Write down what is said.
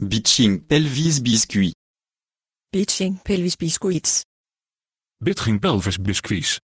Bitching pelvis biscuit. Bitching pelvis biscuits. Bitching pelvis biscuits.